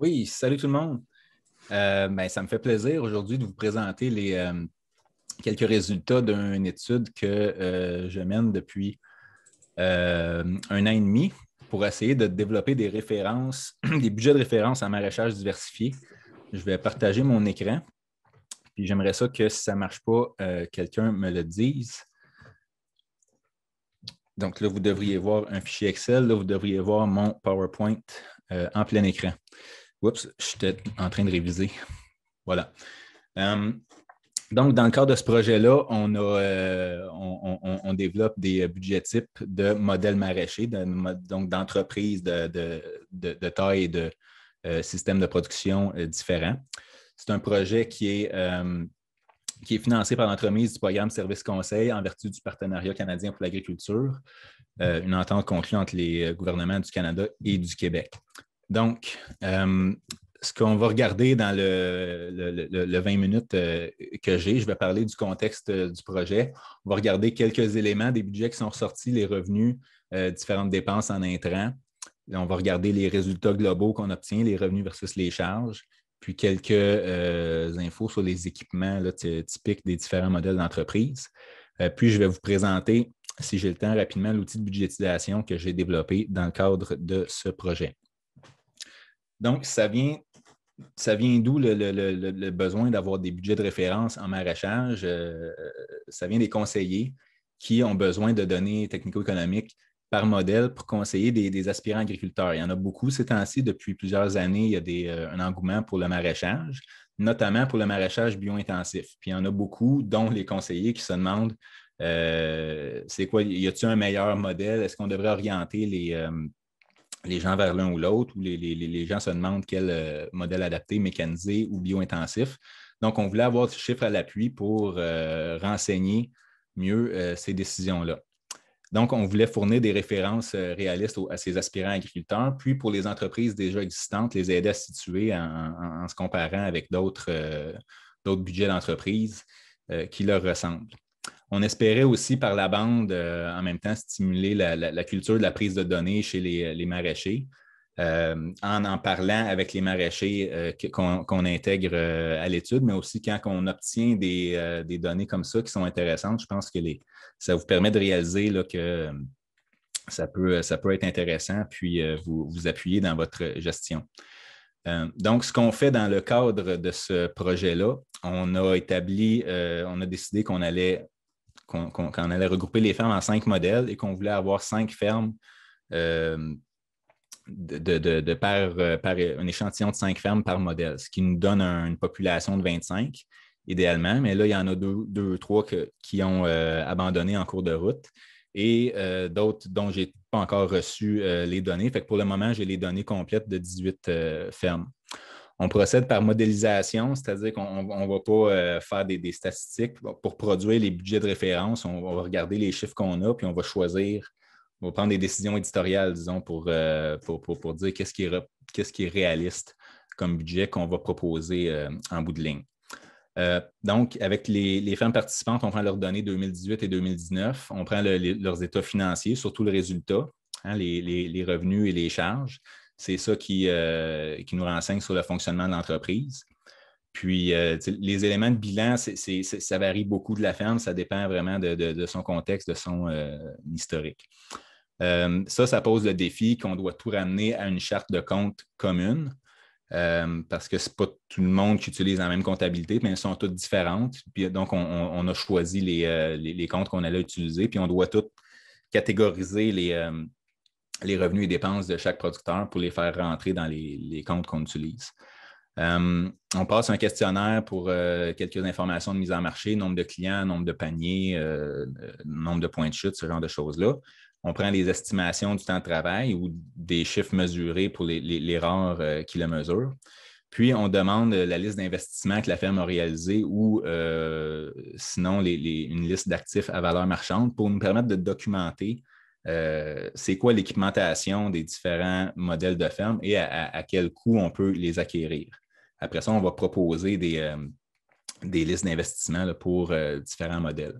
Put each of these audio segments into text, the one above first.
Oui, salut tout le monde. Euh, ben, ça me fait plaisir aujourd'hui de vous présenter les, euh, quelques résultats d'une étude que euh, je mène depuis un an et demi pour essayer de développer des références, des budgets de référence en maraîchage diversifié. Je vais partager mon écran. Puis j'aimerais ça que si ça ne marche pas, quelqu'un me le dise. Donc là, vous devriez voir un fichier Excel. Là, vous devriez voir mon PowerPoint en plein écran. Oups, j'étais en train de réviser. Voilà. Euh, donc, dans le cadre de ce projet-là, on, euh, développe des budgets types de modèles maraîchers, donc d'entreprises de, taille et de euh, systèmes de production différents. C'est un projet qui est, qui est financé par l'entremise du programme Service Conseil en vertu du Partenariat canadien pour l'agriculture, une entente conclue entre les gouvernements du Canada et du Québec. Donc, euh, ce qu'on va regarder dans le, 20 minutes euh, que j'ai, je vais parler du contexte euh, du projet. On va regarder quelques éléments des budgets qui sont ressortis, les revenus, différentes dépenses en intrants. on va regarder les résultats globaux qu'on obtient, les revenus versus les charges, puis quelques infos sur les équipements typiques des différents modèles d'entreprise. puis, je vais vous présenter, si j'ai le temps rapidement, l'outil de budgétisation que j'ai développé dans le cadre de ce projet. Donc, ça vient, ça vient d'où le, besoin d'avoir des budgets de référence en maraîchage? Euh, ça vient des conseillers qui ont besoin de données technico-économiques par modèle pour conseiller des, aspirants agriculteurs. Il y en a beaucoup ces temps-ci. Depuis plusieurs années, il y a euh, un engouement pour le maraîchage, notamment pour le maraîchage bio-intensif. Puis il y en a beaucoup, dont les conseillers qui se demandent euh, c'est quoi, y a-t-il un meilleur modèle? Est-ce qu'on devrait orienter les, les gens vers l'un ou l'autre, ou les, gens se demandent quel euh, modèle adapté, mécanisé ou bio-intensif. Donc, on voulait avoir ce chiffre à l'appui pour euh, renseigner mieux euh, ces décisions-là. Donc, on voulait fournir des références réalistes à ces aspirants agriculteurs, puis pour les entreprises déjà existantes, les aider à situer en, se comparant avec d'autres budgets d'entreprise qui leur ressemblent. On espérait aussi par la bande, euh, en même temps, stimuler la, culture de la prise de données chez les, les maraîchers. Euh, en en parlant avec les maraîchers euh, qu'on intègre à l'étude, mais aussi quand on obtient des, données comme ça qui sont intéressantes, je pense que les, ça vous permet de réaliser là, que ça peut, ça peut être intéressant, puis vous, vous appuyer dans votre gestion. donc, ce qu'on fait dans le cadre de ce projet-là, on a établi, on a décidé qu'on allait qu'on allait regrouper les fermes en cinq modèles et qu'on voulait avoir cinq fermes euh, de, euh, par, un échantillon de cinq fermes par modèle, ce qui nous donne une population de 25 idéalement, mais là, il y en a deux, deux trois qui ont euh, abandonné en cours de route et d'autres dont je n'ai pas encore reçu les données. Fait pour le moment, j'ai les données complètes de 18 fermes on procède par modélisation, c'est-à-dire qu'on ne va pas euh, faire des, statistiques. Pour produire les budgets de référence, on, va regarder les chiffres qu'on a, puis on va choisir, on va prendre des décisions éditoriales, disons, pour, euh, dire qu'est-ce qui, est, réaliste comme budget qu'on va proposer euh, en bout de ligne. donc, avec les, les, femmes participantes, on prend leurs données 2018 et 2019, on prend leurs états financiers, surtout le résultat, hein, les, les revenus et les charges. C'est ça euh, qui, nous renseigne sur le fonctionnement de l'entreprise. Puis, euh, les éléments de bilan, ça varie beaucoup de la ferme. Ça dépend vraiment de, son contexte, de son euh, historique. ça, ça pose le défi qu'on doit tout ramener à une charte de compte commune. parce que ce n'est pas tout le monde qui utilise la même comptabilité, mais elles sont toutes différentes. Puis donc, on, a choisi les, les comptes qu'on allait utiliser, puis on doit tout catégoriser les, les revenus et dépenses de chaque producteur pour les faire rentrer dans les, comptes qu'on utilise. Euh, on passe un questionnaire pour euh, quelques informations de mise en marché, nombre de clients, nombre de paniers, euh, nombre de points de chute, ce genre de choses-là. On prend les estimations du temps de travail ou des chiffres mesurés pour les, rares qui le mesurent. Puis, on demande la liste d'investissements que la ferme a réalisé ou sinon une liste d'actifs à valeur marchande pour nous permettre de documenter euh, c'est quoi l'équipementation des différents modèles de ferme et à, quel coût on peut les acquérir. Après ça, on va proposer des, euh, listes d'investissement pour euh, différents modèles.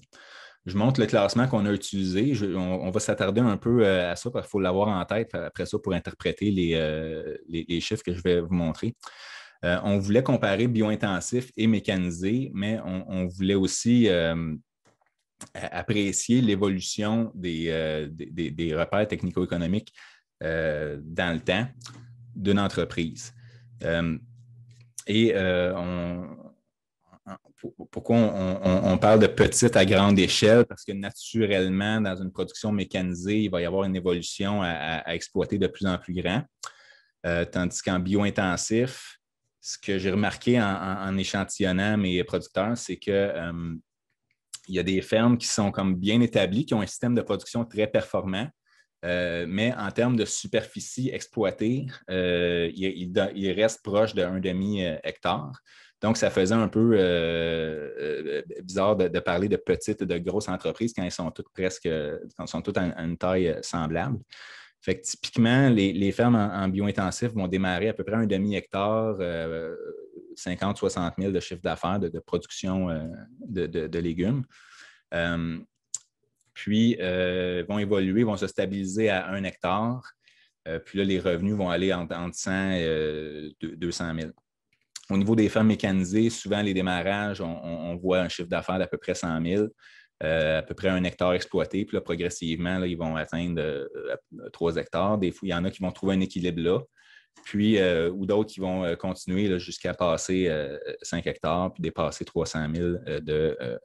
Je montre le classement qu'on a utilisé. on, va s'attarder un peu à ça parce qu'il faut l'avoir en tête après ça pour interpréter les, chiffres que je vais vous montrer. on voulait comparer bio-intensif et mécanisé, mais on voulait aussi euh, apprécier l'évolution des, euh, repères technico-économiques euh, dans le temps d'une entreprise. et pourquoi on, parle de petite à grande échelle? Parce que naturellement, dans une production mécanisée, il va y avoir une évolution à, exploiter de plus en plus grand. tandis qu'en bio-intensif, ce que j'ai remarqué en, en, échantillonnant mes producteurs, c'est que il y a des fermes qui sont comme bien établies, qui ont un système de production très performant, euh, mais en termes de superficie exploitée, ils euh, il, proches reste proche de demi euh, hectare. Donc, ça faisait un peu bizarre de, parler de petites et de grosses entreprises quand elles sont toutes presque, sont toutes à une taille semblable. Fait typiquement, les, fermes en, bio-intensif vont démarrer à peu près un demi-hectare, 50, 60 000 de chiffre d'affaires de, production euh, de, légumes. Euh, puis, euh, vont évoluer, vont se stabiliser à un hectare. puis là, les revenus vont aller entre, 100 et 200 000. Au niveau des fermes mécanisées, souvent les démarrages, on, voit un chiffre d'affaires d'à peu près 100 000, à peu près un hectare exploité. Puis là, progressivement, ils vont atteindre trois hectares. Des fois, il y en a qui vont trouver un équilibre là puis euh, ou d'autres qui vont euh, continuer jusqu'à passer 5 euh, hectares puis dépasser 300 000 de,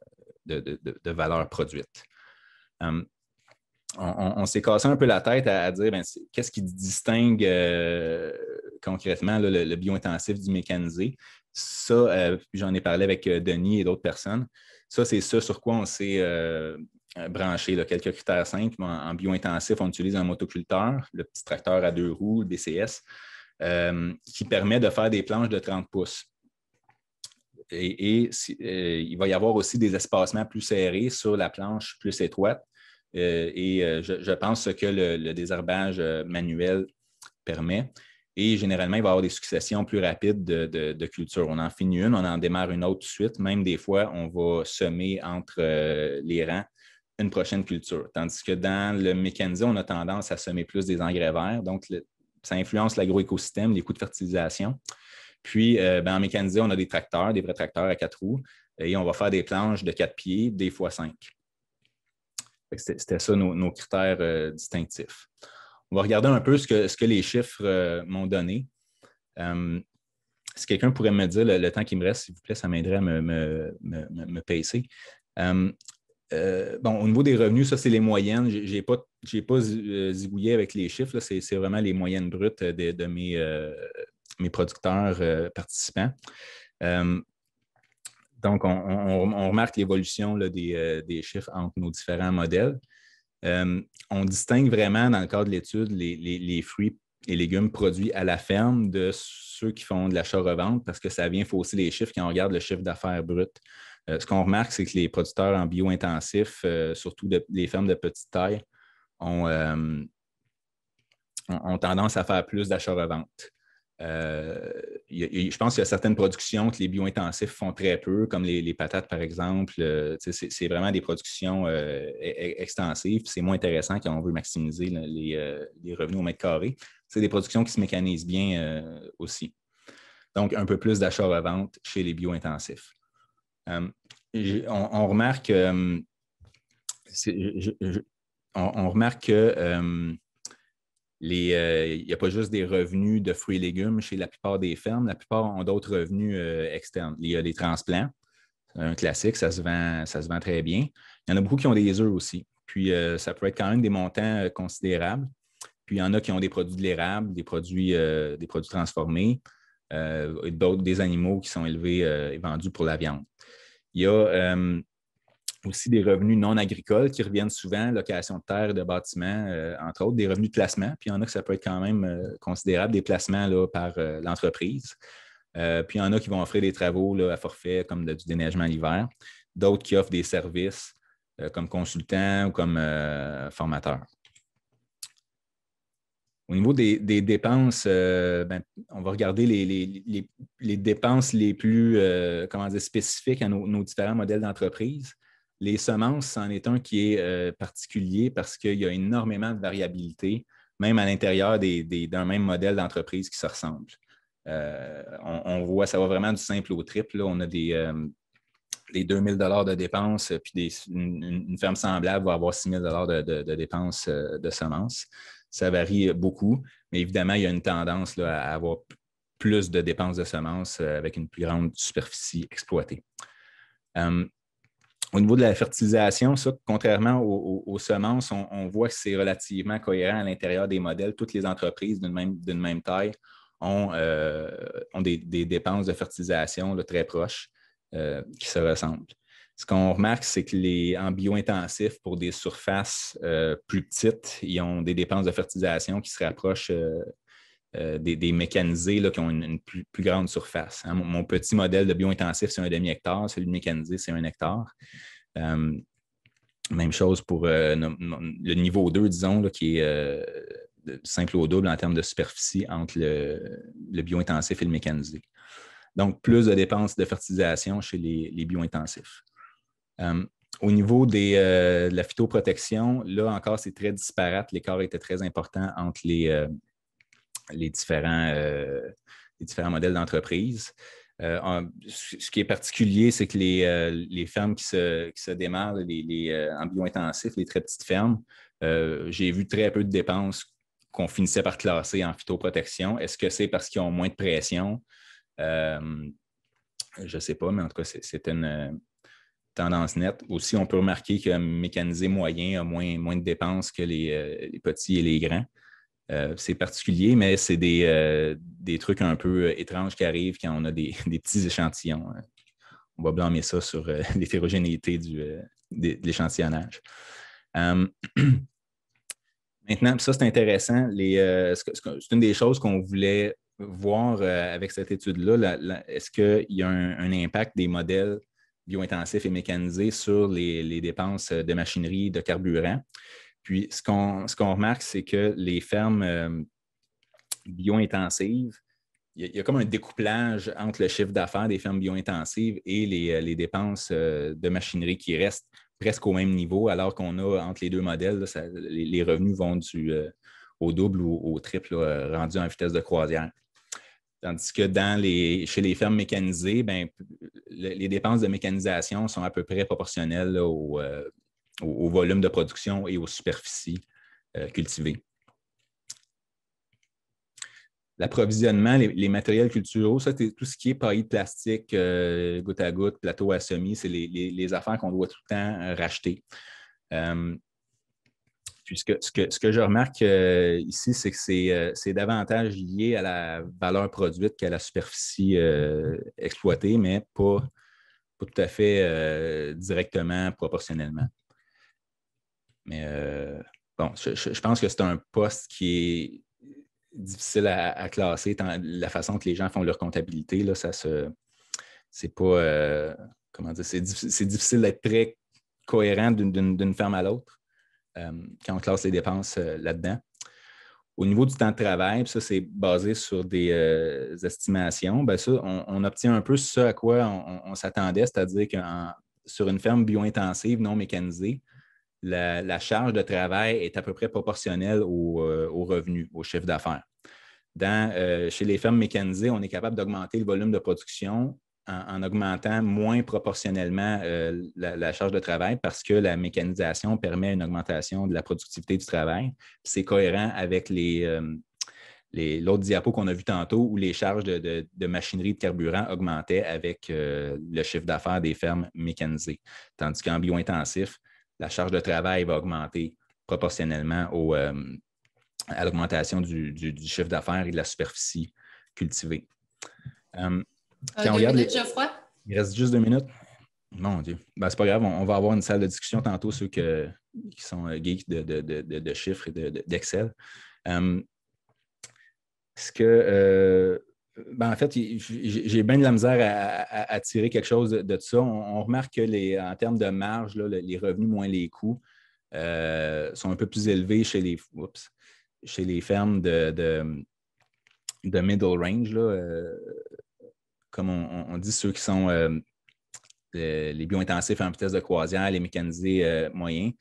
de, de, valeur produite. Hum, on, s'est cassé un peu la tête à, dire ben, qu'est-ce qui distingue concrètement le, le bio-intensif du mécanisé. Ça, j'en ai parlé avec Denis et d'autres personnes. Ça, c'est ce sur quoi on s'est euh, branché, quelques critères simples. En, bio-intensif, on utilise un motoculteur, le petit tracteur à deux roues, le BCS, euh, qui permet de faire des planches de 30 pouces. Et, euh, il va y avoir aussi des espacements plus serrés sur la planche plus étroite. et je, pense que le, désherbage manuel permet. Et généralement, il va y avoir des successions plus rapides de, de, cultures. On en finit une, on en démarre une autre tout de suite. Même des fois, on va semer entre les rangs une prochaine culture. Tandis que dans le mécanisé, on a tendance à semer plus des engrais verts, donc ça influence l'agroécosystème, les coûts de fertilisation. Puis, euh, ben, en mécanisé, on a des tracteurs, des vrais tracteurs à quatre roues, et on va faire des planches de quatre pieds, des fois cinq. C'était ça nos, critères euh, distinctifs. On va regarder un peu ce que, ce que les chiffres euh, m'ont donné. si quelqu'un pourrait me dire le, temps qui me reste, s'il vous plaît, ça m'aiderait à me, me, me, euh, bon, au niveau des revenus, ça, c'est les moyennes. Je n'ai pas, euh, zigouillé avec les chiffres. C'est vraiment les moyennes brutes euh, de, mes, producteurs participants. donc, on, remarque l'évolution des, chiffres entre nos différents modèles. on distingue vraiment, dans le cadre de l'étude, les, les fruits et légumes produits à la ferme de ceux qui font de l'achat-revente parce que ça vient fausser les chiffres quand on regarde le chiffre d'affaires brut. Euh, ce qu'on remarque, c'est que les producteurs en bio intensif, euh, surtout les fermes de petite taille, ont, euh, tendance à faire plus dachats vente je pense qu'il y a certaines productions que les bio-intensifs font très peu, comme les, patates, par exemple. c'est vraiment des productions e, e, extensives. C'est moins intéressant quand on veut maximiser les, revenus au mètre carré. C'est des productions qui se mécanisent bien aussi. Donc, un peu plus dachats revente chez les bio-intensifs. Euh, on, remarque, qu'il euh, on, remarque que euh, il n'y a pas juste des revenus de fruits et légumes chez la plupart des fermes. La plupart ont d'autres revenus externes. Il y a des transplants, un classique, ça se vend, ça se vend très bien. Il y en a beaucoup qui ont des œufs aussi. Puis ça peut être quand même des montants considérables. Puis il y en a qui ont des produits de l'érable, des des produits transformés et euh, d'autres des animaux qui sont élevés euh, et vendus pour la viande. Il y a euh, aussi des revenus non agricoles qui reviennent souvent, location de terre, de bâtiments, entre autres, des revenus de placement. Puis il y en a que ça peut être quand même considérable, des placements là, par l'entreprise. puis il y en a qui vont offrir des travaux à forfait, comme du déneigement l'hiver. D'autres qui offrent des services comme consultants ou comme formateurs. Au niveau des, dépenses, euh, ben, on va regarder les, dépenses les plus euh, comment spécifiques à nos, différents modèles d'entreprise. Les semences, c'en est un qui est euh, particulier parce qu'il y a énormément de variabilité, même à l'intérieur d'un même modèle d'entreprise qui se ressemble. On, voit, ça va vraiment du simple au triple. On a des, les 2 000 de dépenses, puis une, ferme semblable va avoir 6 000 de dépenses de semences. Ça varie beaucoup, mais évidemment, il y a une tendance à avoir plus de dépenses de semences euh, avec une plus grande superficie exploitée. Hum, au niveau de la fertilisation, contrairement aux, semences, on, voit que c'est relativement cohérent à l'intérieur des modèles. Toutes les entreprises d'une même, taille ont, euh, des, dépenses de fertilisation très proches euh, qui se ressemblent. Ce qu'on remarque, c'est que les bio-intensif, pour des surfaces euh, plus petites, ils ont des dépenses de fertilisation qui se rapprochent euh, euh, des, mécanisés qui ont une, plus, grande surface. Hein. Mon, petit modèle de bio-intensif, c'est un demi-hectare, celui de mécanisé, c'est un hectare. même chose pour le niveau 2, disons, qui est simple au double en termes de superficie entre le, le bio-intensif et le mécanisé. Donc, plus de dépenses de fertilisation chez les, les bio-intensifs. Euh, au niveau des, euh, de la phytoprotection, là encore, c'est très disparate. L'écart était très important entre les, euh, différents, les différents modèles d'entreprise. ce qui est particulier, c'est que les, fermes qui se, qui démarrent, les, les intensifs, en bio les très petites fermes, j'ai vu très peu de dépenses qu'on finissait par classer en phytoprotection. Est-ce que c'est parce qu'ils ont moins de pression? je ne sais pas, mais en tout cas, c'est une, tendance nette. Aussi, on peut remarquer que mécanisé moyen a moins, moins de dépenses que les, euh, petits et les grands. Euh, c'est particulier, mais c'est des, euh, trucs un peu étranges qui arrivent quand on a des, petits échantillons. Hein. On va blâmer ça sur l'hétérogénéité du, de, l'échantillonnage. Hum, maintenant, ça c'est intéressant, c'est une des choses qu'on voulait voir avec cette étude-là. Est-ce qu'il y a un, impact des modèles bio-intensif et mécanisé sur les, dépenses de machinerie, de carburant. Puis, ce qu'on, remarque, c'est que les fermes euh, bio-intensives, il y, a comme un découplage entre le chiffre d'affaires des fermes bio-intensives et les, euh, dépenses euh, de machinerie qui restent presque au même niveau, alors qu'on a entre les deux modèles, les, revenus vont au double ou au triple, rendu en vitesse de croisière. Tandis que dans les, chez les fermes mécanisées, ben, les dépenses de mécanisation sont à peu près proportionnelles euh, au, volume de production et aux superficies euh, cultivées. L'approvisionnement, les, matériels culturels, ça, tout ce qui est paillis de plastique, euh, goutte à goutte, plateau à semis, c'est les, affaires qu'on doit tout le temps racheter. Puis ce que, ce que, je remarque euh, ici, c'est que euh, c'est, davantage lié à la valeur produite qu'à la superficie euh, exploitée, mais pas, tout à fait directement proportionnellement. Mais bon, je, pense que c'est un poste qui est difficile à, classer. Tant, la façon que les gens font leur comptabilité, là, ça C'est pas. comment dire? C'est, difficile d'être très cohérent d'une ferme à l'autre. Euh, quand on classe les dépenses euh, là-dedans. Au niveau du temps de travail, ça, c'est basé sur des euh, estimations. Ben on, obtient un peu ce à quoi on, s'attendait, c'est-à-dire que sur une ferme bio-intensive non mécanisée, la, charge de travail est à peu près proportionnelle au, revenu, au chiffre d'affaires. chez les fermes mécanisées, on est capable d'augmenter le volume de production en, augmentant moins proportionnellement euh, la, charge de travail parce que la mécanisation permet une augmentation de la productivité du travail. C'est cohérent avec euh, les, l'autre diapo qu'on a vu tantôt où les charges de, machinerie de carburant augmentaient avec euh, le chiffre d'affaires des fermes mécanisées. Tandis qu'en bio-intensif, la charge de travail va augmenter proportionnellement à l'augmentation du, chiffre d'affaires et de la superficie cultivée. Euh, il reste juste deux minutes. Mon Dieu. Ben, c'est pas grave, on, va avoir une salle de discussion tantôt, ceux qui sont euh, geeks de, de, chiffres et d'Excel. Hum, ce que. Euh, ben, en fait, j'ai bien de la misère à, tirer quelque chose de, ça. On, remarque que, les, en termes de marge, les revenus moins les coûts sont un peu plus élevés chez les, chez les fermes de, de, middle range, là, comme on, dit, ceux qui sont euh, euh, les biointensifs intensifs en vitesse de croisière, les mécanisés euh, moyens.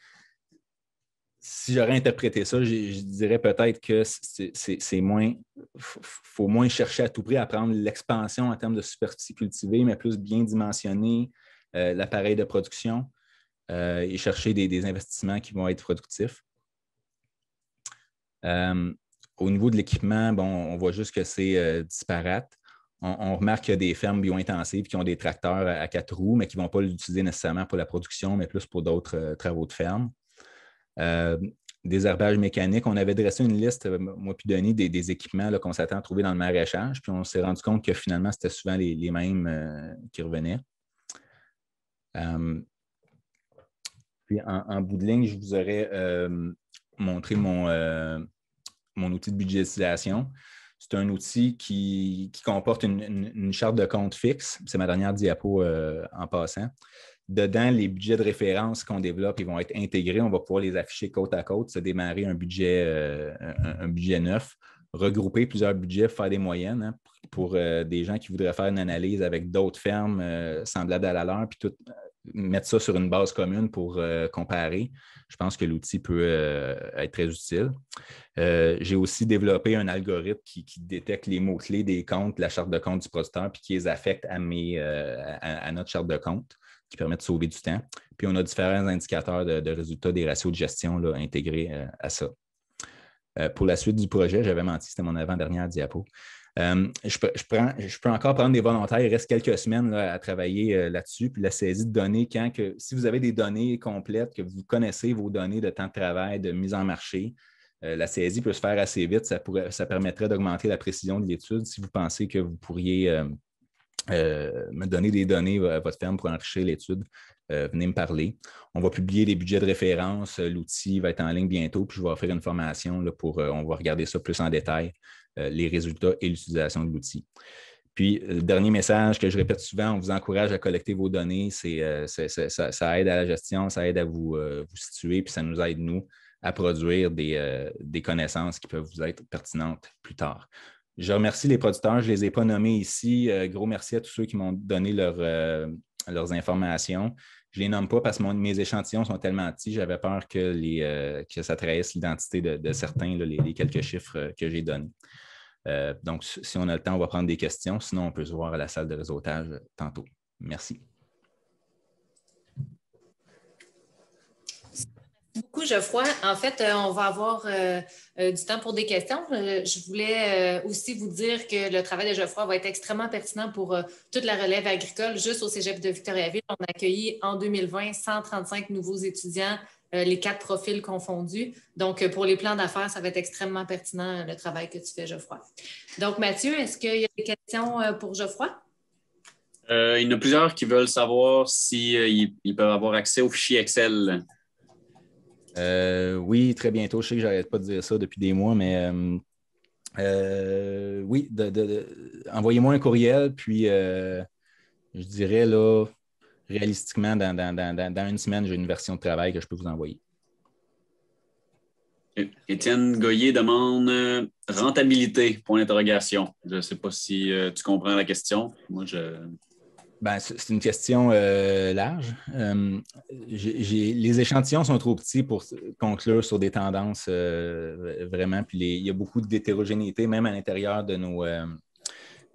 Si j'aurais interprété ça, je dirais peut-être que c'est moins. faut moins chercher à tout prix à prendre l'expansion en termes de superficie cultivée, mais plus bien dimensionner l'appareil de production et chercher des, investissements qui vont être productifs au niveau de l'équipement, bon, on voit juste que c'est disparate on, remarque qu'il y a des fermes bio-intensives qui ont des tracteurs à, quatre roues, mais qui ne vont pas l'utiliser nécessairement pour la production, mais plus pour d'autres euh, travaux de ferme. Euh, des herbages mécaniques. On avait dressé une liste, euh, moi puis Denis, des, équipements qu'on s'attend à trouver dans le maraîchage, puis on s'est rendu compte que finalement, c'était souvent les, mêmes qui revenaient. puis en, bout de ligne, je vous aurais montré mon, mon outil de budgétisation. C'est un outil qui, comporte une, une, charte de compte fixe. C'est ma dernière diapo euh, en passant. Dedans, les budgets de référence qu'on développe, ils vont être intégrés. On va pouvoir les afficher côte à côte, se démarrer un budget, euh, un, budget neuf, regrouper plusieurs budgets, faire des moyennes hein, pour, euh, des gens qui voudraient faire une analyse avec d'autres fermes semblables à la leur, puis tout mettre ça sur une base commune pour euh, comparer, je pense que l'outil peut euh, être très utile. Euh, j'ai aussi développé un algorithme qui, détecte les mots-clés des comptes, la charte de compte du producteur, puis qui les affecte à, notre charte de compte, qui permet de sauver du temps. Puis on a différents indicateurs de, résultats des ratios de gestion intégrés à ça. pour la suite du projet, j'avais menti, c'était mon avant-dernière diapo. Euh, je, peux, encore prendre des volontaires. Il reste quelques semaines à travailler euh, là-dessus. Puis la saisie de données, quand si vous avez des données complètes, que vous connaissez vos données de temps de travail, de mise en marché, euh, la saisie peut se faire assez vite. Ça, permettrait d'augmenter la précision de l'étude si vous pensez que vous pourriez me donner des données à votre ferme pour enrichir l'étude. venez me parler. On va publier les budgets de référence. L'outil va être en ligne bientôt, puis je vais offrir une formation pour. on va regarder ça plus en détail euh, les résultats et l'utilisation de l'outil. Puis, euh, le dernier message que je répète souvent, on vous encourage à collecter vos données. Euh, ça, aide à la gestion, ça aide à vous, situer, puis ça nous aide, nous, à produire des, connaissances qui peuvent vous être pertinentes plus tard. Je remercie les producteurs, je ne les ai pas nommés ici. gros merci à tous ceux qui m'ont donné leurs informations. Je ne les nomme pas parce que mes échantillons sont tellement petits, j'avais peur que, ça trahisse l'identité de, certains, les quelques chiffres que j'ai donnés. Euh, donc, si on a le temps, on va prendre des questions. Sinon, on peut se voir à la salle de réseautage tantôt. Merci. beaucoup, Geoffroy. En fait, euh, on va avoir euh, du temps pour des questions. je voulais aussi vous dire que le travail de Geoffroy va être extrêmement pertinent pour toute la relève agricole. Juste au Cégep de Victoriaville, on a accueilli en 2020 135 nouveaux étudiants euh, les quatre profils confondus. Donc, euh, pour les plans d'affaires, ça va être extrêmement pertinent euh, le travail que tu fais, Geoffroy. Donc, Mathieu, est-ce qu'il y a des questions pour Geoffroy? il y en a plusieurs qui veulent savoir s'ils si, peuvent avoir accès au fichier Excel. oui, très bientôt. Je sais que n'arrête pas de dire ça depuis des mois, mais oui, envoyez-moi un courriel, puis je dirais là, réalistiquement, dans, une semaine, j'ai une version de travail que je peux vous envoyer. Étienne Goyer demande euh, rentabilité, point d'interrogation. Je ne sais pas si euh, tu comprends la question. Moi, je. Ben, c'est une question euh, large. les échantillons sont trop petits pour conclure sur des tendances vraiment. Puis il y a beaucoup d'hétérogénéité, même à l'intérieur de nos,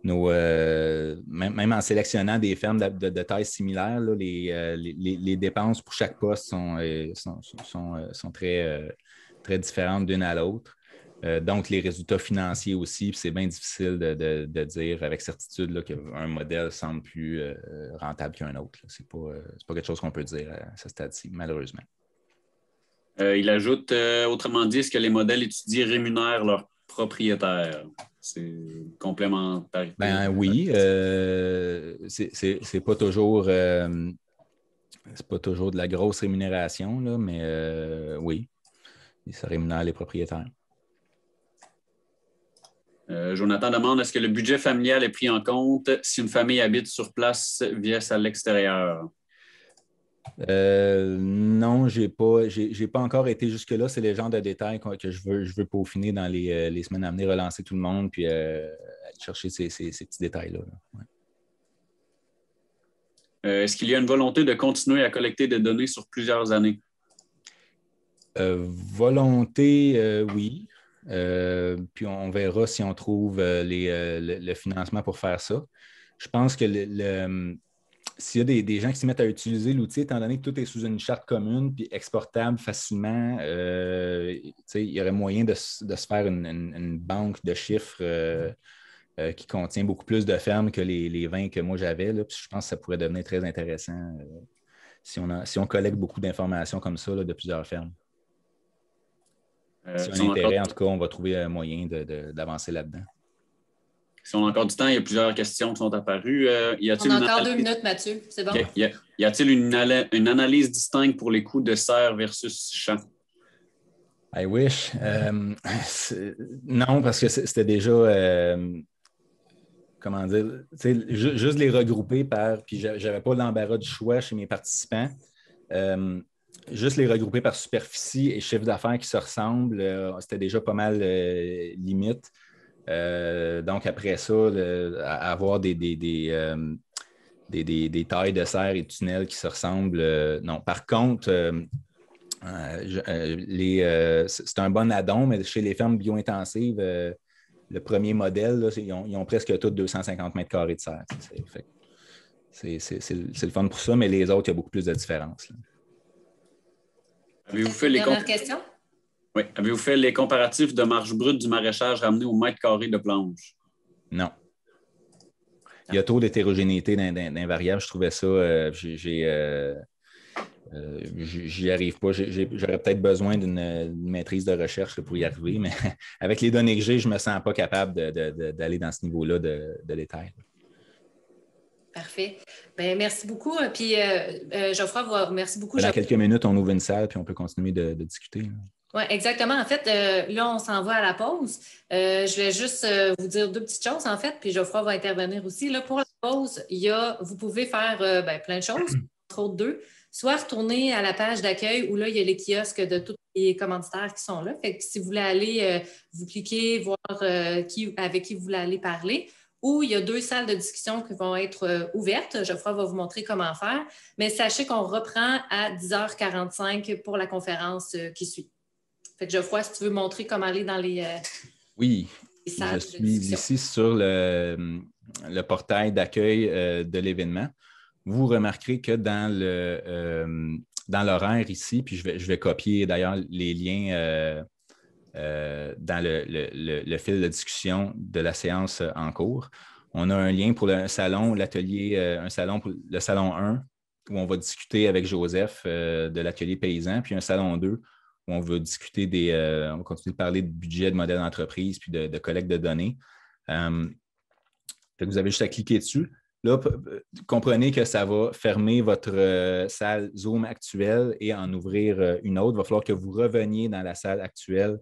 euh, même, en sélectionnant des fermes de, taille similaire, euh, les, dépenses pour chaque poste sont, euh, très, différentes d'une à l'autre. donc, les résultats financiers aussi, c'est bien difficile de, dire avec certitude qu'un modèle semble plus rentable qu'un autre. Ce n'est pas, quelque chose qu'on peut dire à ce stade-ci, malheureusement. il ajoute, autrement dit, est ce que les modèles étudiés rémunèrent propriétaire. C'est complémentaire. Ben hein, oui, euh, c'est pas toujours. Euh, pas toujours de la grosse rémunération, mais euh, oui, ça rémunère les propriétaires. Euh, Jonathan demande est-ce que le budget familial est pris en compte si une famille habite sur place via à l'extérieur? Euh, non, je n'ai pas, pas encore été jusque-là. C'est le genre de détails que, je, veux, je veux peaufiner dans euh, les, semaines à venir, relancer tout le monde puis euh, aller chercher ces, petits détails-là. est-ce qu'il y a une volonté de continuer à collecter des données sur plusieurs années? volonté, oui. puis on verra si on trouve le, financement pour faire ça. Je pense que le s'il y a des, gens qui se mettent à utiliser l'outil, étant donné que tout est sous une charte commune, puis exportable facilement, euh, il y aurait moyen de, se faire une, banque de chiffres euh, euh, qui contient beaucoup plus de fermes que les, vins que moi j'avais. Je pense que ça pourrait devenir très intéressant si, on si on collecte beaucoup d'informations comme ça de plusieurs fermes. si on a intérêt, en tout cas, on va trouver un moyen d'avancer là-dedans. Si on a encore du temps, il y a plusieurs questions qui sont apparues. Il euh, y on a encore deux minutes, Mathieu. C'est bon. Y a-t-il une, analyse distincte pour les coûts de serre versus champ? I wish. Euh, non, parce que c'était déjà. Euh, comment dire? juste les regrouper par. Puis je n'avais pas l'embarras du choix chez mes participants. juste les regrouper par superficie et chiffre d'affaires qui se ressemblent, c'était déjà pas mal limite. Euh, donc, après ça, avoir euh, des, des, tailles de serre et de tunnels qui se ressemblent, euh, non. Par contre, c'est un bon add-on, mais chez les fermes bio-intensives, le premier modèle, ils, ont, presque tous 250 mètres carrés de serre. C'est le fun pour ça, mais les autres, il y a beaucoup plus de différences. vous fait les Dernière oui. Avez-vous fait les comparatifs de marge brute du maraîchage ramené au mètre carré de planche? Non. Il y a trop d'hétérogénéité d'un variable. Je trouvais ça. Euh, euh, euh, j'y arrive pas. J'aurais peut-être besoin d'une maîtrise de recherche pour y arriver, mais avec les données que j'ai, je ne me sens pas capable d'aller dans ce niveau-là de, de, détail. Parfait. Ben, merci beaucoup. Puis, Geoffroy, vous beaucoup. Dans quelques minutes, on ouvre une salle puis on peut continuer de, discuter. Oui, exactement. En fait, euh, là, on s'en va à la pause. Euh, je vais juste euh, vous dire deux petites choses, en fait, puis Geoffroy va intervenir aussi. Là, pour la pause, il y a, vous pouvez faire ben, plein de choses, entre autres deux. Soit retourner à la page d'accueil où là, il y a les kiosques de tous les commanditaires qui sont là. Fait que si vous voulez aller, vous cliquez, voir qui, avec qui vous voulez aller parler ou il y a deux salles de discussion qui vont être ouvertes. Geoffroy va vous montrer comment faire, mais sachez qu'on reprend à 10h45 pour la conférence qui suit. Fait que si tu veux montrer comment aller dans les. Euh, oui. je suis ici sur le, portail d'accueil euh, de l'événement. Vous remarquerez que dans le euh, dans l'horaire ici, puis je vais, copier d'ailleurs les liens dans le, le, fil de discussion de la séance en cours. On a un lien pour le salon, l'atelier, un salon pour le salon 1, où on va discuter avec Joseph de l'atelier paysan, puis un salon 2 on veut discuter des. Euh, on continue de parler de budget, de modèle d'entreprise, puis de, collecte de données. Euh, vous avez juste à cliquer dessus. Là, comprenez que ça va fermer votre euh, salle Zoom actuelle et en ouvrir une autre. Il va falloir que vous reveniez dans la salle actuelle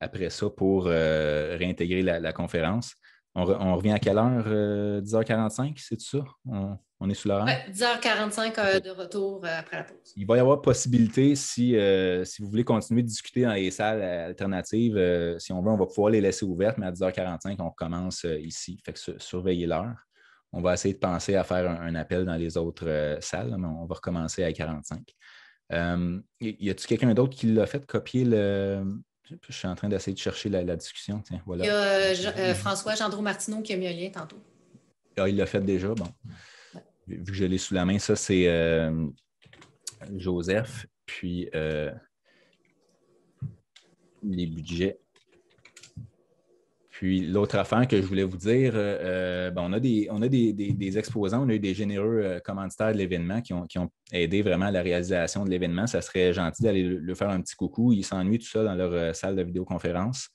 après ça pour réintégrer la, conférence. On, revient à quelle heure? 10h45, c'est ça? On... On est sous l'heure? 10h45 euh, de retour euh, après la pause. Il va y avoir possibilité, si, euh, vous voulez continuer de discuter dans les salles alternatives, si on veut, on va pouvoir les laisser ouvertes, mais à 10h45, on recommence ici. Fait que surveillez l'heure. On va essayer de penser à faire un, appel dans les autres salles, mais on va recommencer à 45. y a-t-il quelqu'un d'autre qui l'a fait copier le, je suis en train d'essayer de chercher la, discussion. Il y a François Gendreau Martineau qui a mis un lien tantôt. Ah, il l'a fait déjà, bon vu que je l'ai sous la main, ça, c'est euh, Joseph. Puis euh, les budgets. Puis l'autre affaire que je voulais vous dire, euh, ben, on a, des, exposants, on a eu des généreux commanditaires de l'événement qui ont, qui ont, aidé vraiment à la réalisation de l'événement. Ça serait gentil d'aller leur faire un petit coucou. Ils s'ennuient tout ça dans leur salle de vidéoconférence.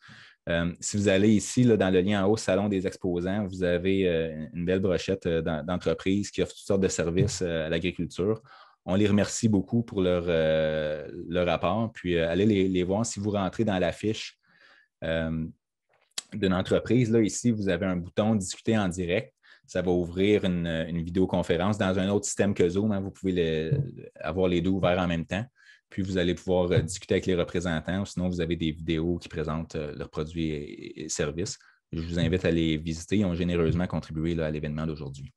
Euh, si vous allez ici, dans le lien en haut, Salon des exposants, vous avez euh, une belle brochette euh, d'entreprises qui offrent toutes sortes de services à l'agriculture. On les remercie beaucoup pour leur, leur rapport. Puis allez les, voir si vous rentrez dans l'affiche fiche d'une entreprise. Là, ici, vous avez un bouton discuter en direct. Ça va ouvrir une, vidéoconférence dans un autre système que Zoom. Hein. vous pouvez avoir les deux ouverts en même temps. Puis vous allez pouvoir euh, discuter avec les représentants, sinon vous avez des vidéos qui présentent euh, leurs produits et, services. Je vous invite à les visiter. Ils ont généreusement contribué à l'événement d'aujourd'hui.